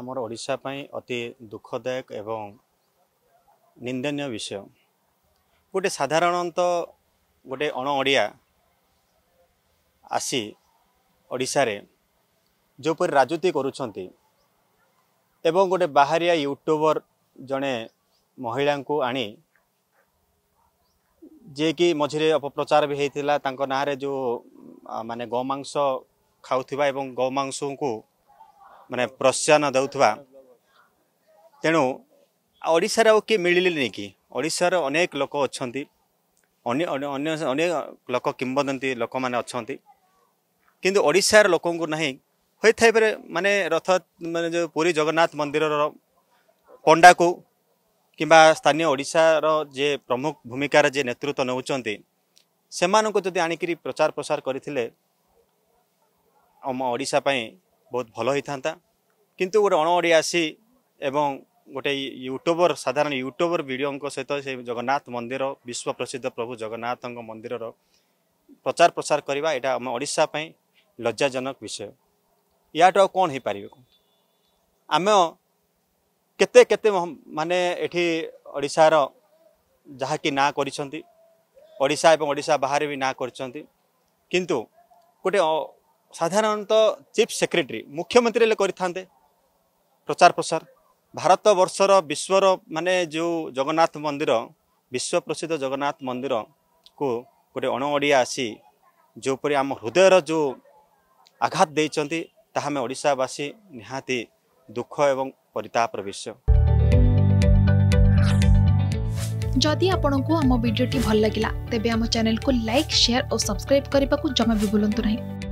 ଆମର ଓଡ଼ିଶା ପାଇଁ ଅତି ଦୁଃଖଦାୟକ ଏବଂ ନିନ୍ଦନୀୟ ବିଷୟ ଗୋଟେ ସାଧାରଣତଃ ଗୋଟେ ଅଣ ଓଡ଼ିଆ ଆସି ଓଡ଼ିଶାରେ ଯେଉଁପରି ରାଜୁତି କରୁଛନ୍ତି ଏବଂ ଗୋଟେ ବାହାରିଆ ୟୁଟ୍ୟୁବର ଜଣେ ମହିଳାଙ୍କୁ ଆଣି ଯିଏକି ମଝିରେ ଅପପ୍ରଚାର ବି ହେଇଥିଲା ତାଙ୍କ ନାଁରେ ଯେଉଁ ମାନେ ମାଂସ ଖାଉଥିବା ଏବଂ ଗୋମାଂସଙ୍କୁ ମାନେ ପ୍ରୋତ୍ସାହନ ଦେଉଥିବା ତେଣୁ ଓଡ଼ିଶାରେ ଆଉ କିଏ ମିଳିଲେନି କି ଓଡ଼ିଶାରେ ଅନେକ ଲୋକ ଅଛନ୍ତି ଅନ୍ୟ ଅନ୍ୟ ଅନେକ ଲୋକ କିମ୍ବଦନ୍ତୀ ଲୋକମାନେ ଅଛନ୍ତି କିନ୍ତୁ ଓଡ଼ିଶାର ଲୋକଙ୍କୁ ନାହିଁ ହୋଇଥାଇ ପାରେ ମାନେ ରଥ ମାନେ ଯେଉଁ ପୁରୀ ଜଗନ୍ନାଥ ମନ୍ଦିରର ପଣ୍ଡାକୁ କିମ୍ବା ସ୍ଥାନୀୟ ଓଡ଼ିଶାର ଯିଏ ପ୍ରମୁଖ ଭୂମିକାରେ ଯିଏ ନେତୃତ୍ୱ ନେଉଛନ୍ତି ସେମାନଙ୍କୁ ଯଦି ଆଣିକରି ପ୍ରଚାର ପ୍ରସାର କରିଥିଲେ ଆମ ଓଡ଼ିଶା ପାଇଁ ବହୁତ ଭଲ ହୋଇଥାନ୍ତା କିନ୍ତୁ ଗୋଟେ ଅଣଓଡ଼ିଆ ଆସି ଏବଂ ଗୋଟେ ୟୁଟ୍ୟୁବର ସାଧାରଣ ୟୁଟ୍ୟୁବର ଭିଡ଼ିଓଙ୍କ ସହିତ ସେ ଜଗନ୍ନାଥ ମନ୍ଦିର ବିଶ୍ୱ ପ୍ରସିଦ୍ଧ ପ୍ରଭୁ ଜଗନ୍ନାଥଙ୍କ ମନ୍ଦିରର ପ୍ରଚାର ପ୍ରସାର କରିବା ଏଇଟା ଆମ ଓଡ଼ିଶା ପାଇଁ ଲଜ୍ଜାଜନକ ବିଷୟ ଏହାଠୁ ଆଉ କ'ଣ ହୋଇପାରିବ ଆମେ କେତେ କେତେ ମାନେ ଏଠି ଓଡ଼ିଶାର ଯାହାକି ନାଁ କରିଛନ୍ତି ଓଡ଼ିଶା ଏବଂ ଓଡ଼ିଶା ବାହାରେ ବି ନାଁ କରିଛନ୍ତି କିନ୍ତୁ ଗୋଟେ সাধারণত চিফ সেক্রেটারি মুখ্যমন্ত্রী লৈ করি থানতে প্রচার প্রসার ভারত বর্ষৰ বিশ্বৰ মানে যে জগনাথ মন্দিৰ বিশ্ব প্ৰসিদ্ধ জগনাথ মন্দিৰ কো কোটি অনা ওডিয়া আছি যো পৰি আমাৰ হৃদয়ৰ যো আঘাত দেইচন্তি তাহমে ওড়িশা বাসি নিহাতি দুখ এবং পৰিতাৰ বিষয় যদি আপোনাক আমো ভিডিওটি ভাল লাগিলা তেবে আমো চানেলক লাইক শেয়ার আৰু সাবস্ক্রাইব কৰিবাকো জমা বি বুলন্ত নহয়